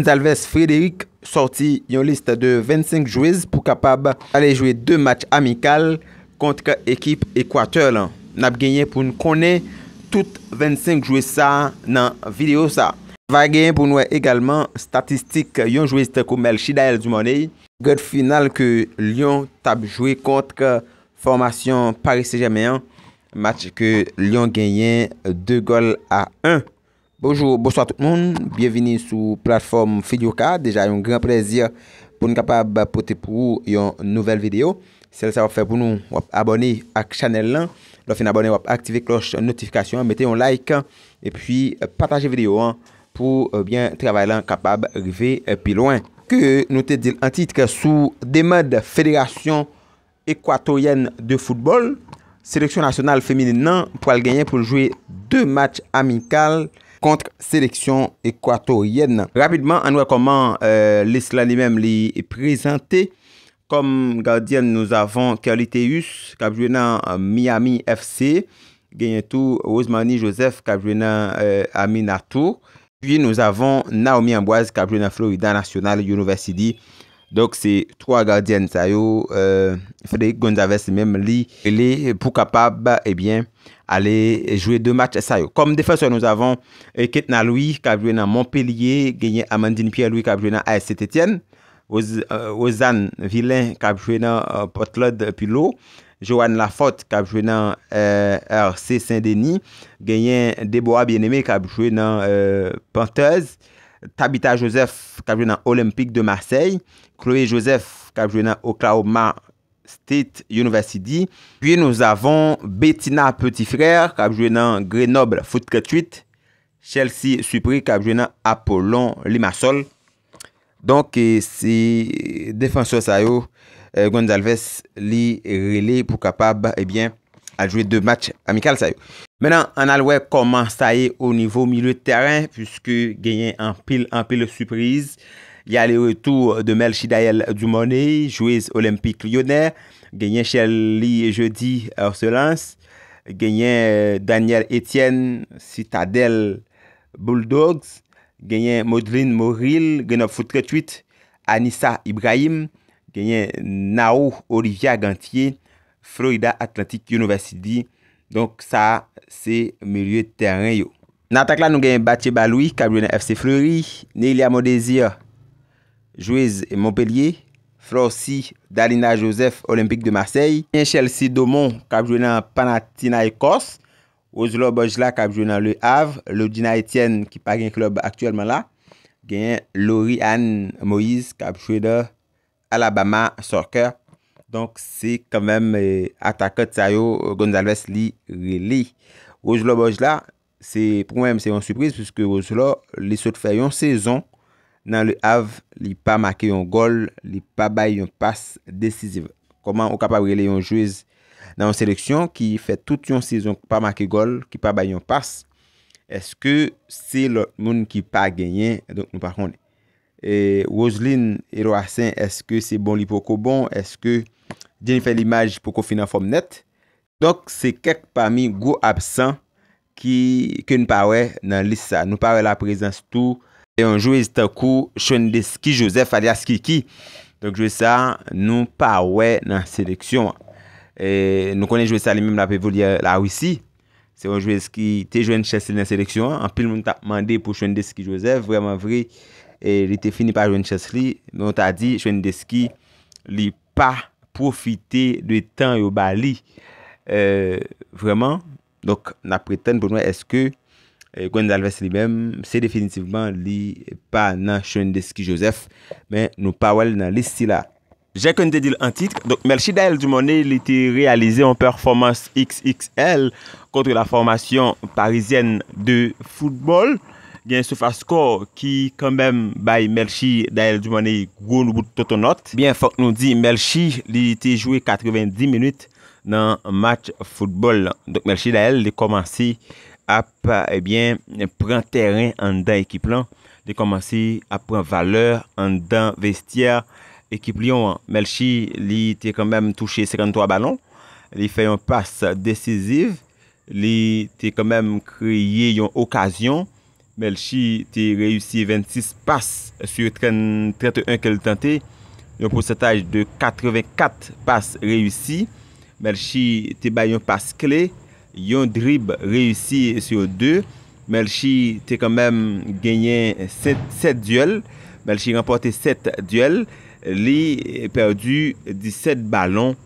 Ndalves Friderik sorti yon liste de 25 jouez pou kapab ale jouye 2 match amikal kontre ekip Ekwater lan. Nap genyen pou nou konen tout 25 jouez sa nan video sa. Va genyen pou nou egalman statistik yon jouez te koumel chida el du mone. God final ke Lyon tab jouye kontre formasyon Paris Saint-Germain, match ke Lyon genyen 2 gol a 1. Bonjour, bonsoir tout moun, bienveni sou platform Fiduka, deja yon gran prezir pou nou kapab pote pou yon nouvel video. Se lè sa wap fè pou nou wap abone ak chanel lan, lò fè n'abone wap aktive kloche notifikasyon, mette yon like, e pi pataje video an pou euh, bien travay lan kapab rive euh, pi loin. Ke nou te dil an titk sou Demode Fédération Équatorienne de Football, seleksyon nasyonal féminin nan pou al genyen pou nou jwey 2 match amikal, kontre seleksyon ekwatoryen. Rapidman, an wèkoman euh, lè slan li mèm li prezentè. Kom gardyen nou avon Keoliteus, kablwenan euh, Miami FC, genyentou Ousmani Joseph, kablwenan euh, Aminatou, pi nou avon Naomi Amboise, kablwenan Florida National University Dok se 3 gardyen sa yo, euh, Fredek Gonzaves mèm li pou kapab alè jwè 2 match sa yo. Kom defensyon nou zavan, eh, Ketnaloui kap jwè nan Montpellier, genyen Amandine Pierre-Louis kap jwè nan A.S.T.T. Euh, Ozan Vilain kap jwè nan euh, Potlod Pilo, Joanne Laforte kap jwè nan R.C. Saint-Denis, genyen Deboa Bien-Aimé kap jwè nan Pantheuse, Tabita Josef kab jwenan Olympique de Marseille. Chloé Josef kab jwenan Oklahoma State University. Puyen nou zavon Bettina Petit Frère kab jwenan Grenoble Foot Crate 8. Chelsea Supri kab jwenan Apollon Limassol. Donk si defansyon sayo, euh, Gwenzalves li rele pou kapab al eh jwen de match amikal sayo. Menan, an alwe koman saye ou nivou miliw teren, pyske genyen an pil an pil surprise. Ya le retou de Mel Chidayel Dumoney, Jouez Olympique Lyonnais, genyen Shelley Jeudy Horselance, genyen euh, Daniel Etienne, Citadel Bulldogs, genyen Maudrine Moril, genyen Foutretuit, Anissa Ibrahim, genyen Naou Olivia Gantier, Freuda Atlantik University, Donk sa se melye terren yo. Natak la nou genye Batche Baloui, kab jwenye FC Fleury. Nelia Modésia, Jouez et Montpellier. Florsi, Dalina Joseph, Olympique de Marseille. Michel Sidomon, kab jwenye Panathinaikos. Oslo Bojla, kab jwenye Le Havre. Lodina Etienne, ki pa genye klub aktuelman la. Genye Laurie-Anne Moïse, kab jwenye Alabama Soccer. Donc, c'est quand même euh, attaqueur de sa yo euh, Gondalves-Li-Ré-Li. Rojlo Bojla, c'est pour moi, c'est une surprise, puisque Rojlo, il se fait une saison dans le Havre, il n'y a pas marqué un goal, il n'y a pas baillé un pass décisif. Comment on ne peut pas relier un joueur dans la sélection qui fait toute une saison qui n'a pas marqué un goal, qui n'a pas baillé un pass. Est-ce que c'est le monde qui n'a pas gagné? Et Roseline et Roisin, est-ce que c'est bon li poko bon? Est-ce que jen fè l'image poko finan fòm net? Donc, c'est kèk pami go absen ki nou pa wè nan lisa. Nou pa wè la prezans tout. Et on joué stakou chwen de ski Joseph, alias kiki. Donc, joué sa, nou pa wè nan seleksyon. Et nou konen joué sa li mèm la pe vòl ya la wisi. Se on joué ski, te jouè chè sè nan seleksyon. An pil moun ta pman de pou chwen de ski Joseph, vreman vriy. E li te fini pa Juan Chesli, nou ta di Chwendeski li pa profite de tan yo bali e, Vreman Donk na preten pou nou eske e, Gwenda Alves li bem se definitivman li pa nan Chwendeski Joseph men nou pawel nan lis si la Jè kon te dil an titk, donk Melchida el di mounen li te realize an performans XXL kontre la formasyon parizienne de foudbol Gen sou fasko ki kèmèm bay Melchi da el djoumane goun wout totonot. Gen fok nou di, Melchi li te jwé 90 menit nan match foutbol. Donk Melchi da el li komanse ap ebyen eh pren teren an dan ekip lan. Li komanse ap pren valeur an dan vestia ekip li yon. Melchi li te kèmèm touche 53 banon. Li fè yon pas desiziv. Li te kèmèm kreye yon okasyon. Melchi te reyoussi 26 pas sur 31 kalitante, yon prosataj de 84 pas reyoussi. Melchi te bay yon pas kle, yon drib reyoussi sur 2. Melchi te kanmem genyen 7 duel, Melchi rempote 7 duel, li perdu 17 balon.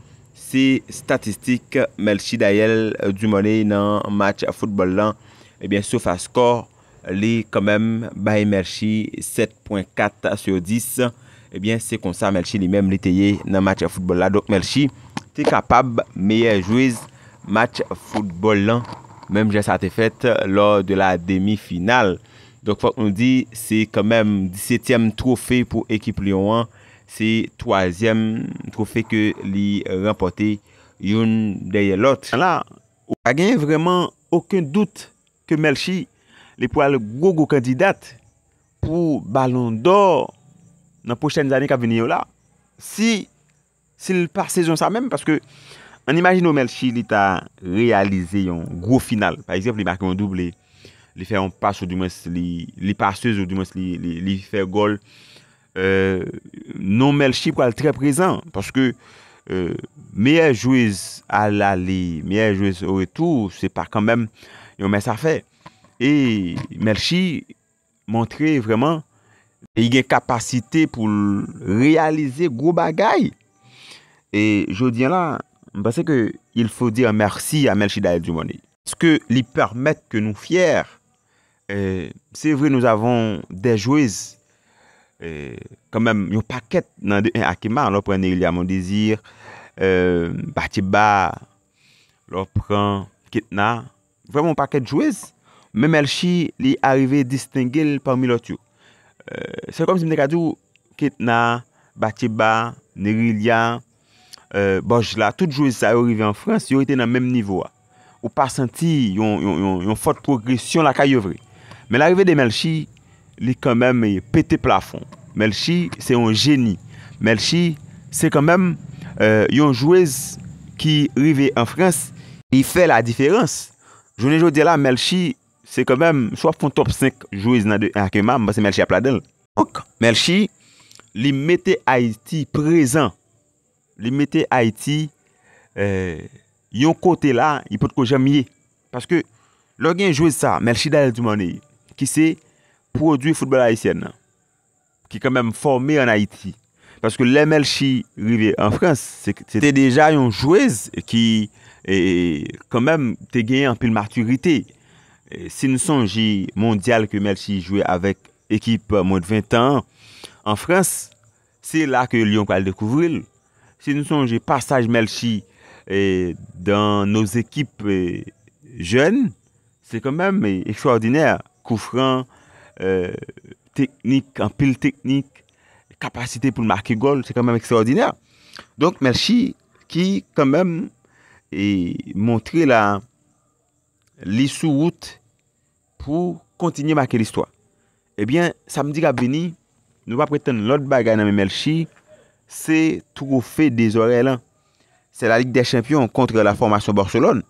Se statistik, Melchi dayel djumone nan match a futbol lan, souf a skor. li kanmem baye Melchi 7.4 sur 10, ebyen se konsa Melchi li menm li teye nan match futbol la. Dok Melchi te kapab meye jouez match futbol lan, menm je sa te fet lor de la demi final. Dok fok nou di, se kanmem 17e trofe pou ekip Lyon 1, se 3e trofe ke li rempote yon deye lot. La, wak genye vreman oken dout ke Melchi, li pou al go-go kandidat pou balon d'or nan pochen zanik a veni yo la, si, si li par sezon sa mèm, parce que, an imagine ou Melchie li ta realize yon gro final, par exemple, li markeman double, li fè an pas ou di mwes, li par sezon ou di mwes, li fè gol, non euh, Melchie pou al trep rezan, parce que, euh, meye jouez al ali, meye jouez ou etou, se pa kan mèm, yon mè sa fè, E Melchi montre vreman Ige kapasite pou realize gro bagay E jodi an la Mpase ke il fo dire mersi a Melchi da Edjumoni Ske li permette ke nou fyer Se vre nou avon de jwiz Kanmem yon paket nan akima Lopre ne il ya mw dizir Bati ba Lopre kitna Vreman paket jwiz men Melchi li arive distingel parmi lot yo. Euh, se kom si mne kadou, Kitna, Batiba, Nerilia, euh, Bojla, tout jouez sa yo rive en Frans, yo ite nan menm nivou a. Ou pa senti yon yon fote progresyon la ka yo vre. Men l'arive de Melchi, li kanmem pete plafon. Melchi, se yon jeni. Melchi, se kanmem euh, yon jouez ki rive en Frans, yi fe la diferans. Jounen jou de la, Melchi, Se kon men, sou ap fon top 5 Jouez nan akimman, mwen se Melchi a pla del Ok, Melchi Li mette Haiti prezen Li mette Haiti euh, Yon kote la Y pot ko jamye Paske, lor gen jouez sa, Melchi dal di mouni Ki se, prodwi Foutbol Haitienne Ki kon men formi an Haiti Paske le Melchi rive en Frans Se te deja yon jouez Ki kon men Te genye an pil marturite si nous songeons mondial que Melchi jouait avec équipe euh, moins de 20 ans en France, c'est là que Lyon va le découvrir. Si nous songeons passage Melchi dans nos équipes jeunes, c'est quand même extraordinaire. Coup euh, technique, en pile technique, capacité pour marquer goal, c'est quand même extraordinaire. Donc Melchi qui quand même est montré la li sou route pou kontinye bak e listwa. Ebyen, samdi kap veni, nou pa preten lout bagay nan men melchi, se touro fe dezore lan. Se la lig de chempion kontre la formasyon Borsolone.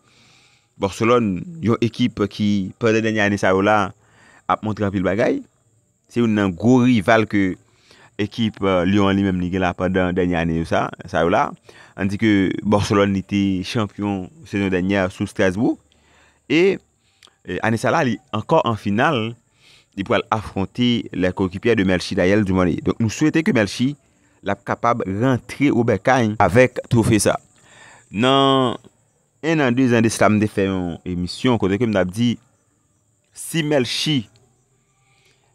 Borsolone, yon ekip ki pwede denye ane sa yola ap montre apil bagay. Se yon nan gwo rival ke ekip euh, Lyon-Limem-Nigela pwede denye ane sa yola. Andi ke Borsolone nite chempion se yon denye sou Strasbourg. E, e ane sa la li anko an final li pou al afronti le kokipye de Melchi Dayel Dumore. Donk nou souwete ke Melchi la kapab rentre ou Bekany avèk trofe sa. Nan en an 2 an de Slam Defayon emisyon kote ke mn ap di si Melchi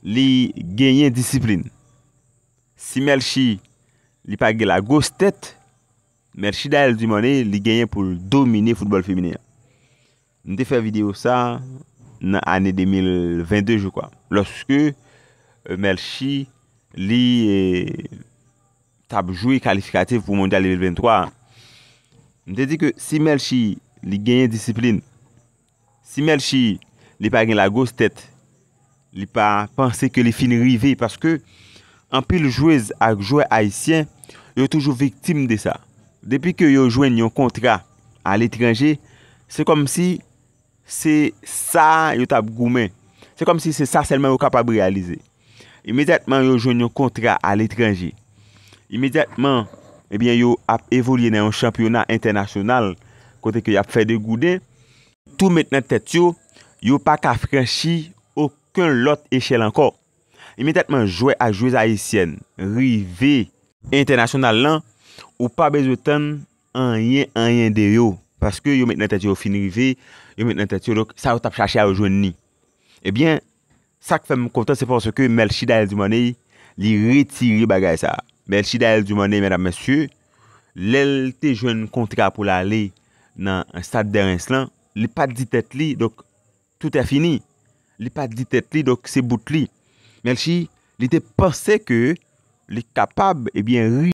li genyen disiplin. Si Melchi li page la gos tèt, Melchi Dayel Dumore li genyen pou domine futbol feminey an. Ndè fè video sa nan anè 2022 jò kwa. Lòske Melchi li euh, tabjoui kalifikatif pou mondial 2023. Ndè di ke si Melchi li genyen disipline. Si Melchi li pa gen la gòs tèt. Li pa panse ke li fin rivè. Paske anpil jouèz ak jouè haïsyen. Yo toujou viktim de sa. Depi ke yo jwen yon kontra al etranje. Se kom si... Se sa yo tab goumen. Se kom si se sa selmen yo kapab realize. Imediatman yo joun yon kontra al etranji. Imediatman, ebyen yo ap evolye nan yon championat internasyonal. Kote ki yo ap fe de gouden. Tou metnen tet yo, yo pa ka franshi oken lot eshel ankor. Imediatman, jouè a jouè a etsyen. Rive internasyonal lan, yo pa bezotan anyen anyen de yo. Paske yo metnen tet yo finrive yon E mwen entetyo, lòk, sa w tap chache a w joun ni. Ebyen, sa k fèm kontan se fòs ke Melchi da el di mounen li ritiri bagay sa. Melchi da el di mounen, mèdam mèsyou, lèl te joun kontra pou la li nan an stad derens lan, li pat di tèt li, lòk, tout è fini. Li pat di tèt li, lòk, se bout li. Melchi, li te pòsè ke li kapab, ebyen, ritiri.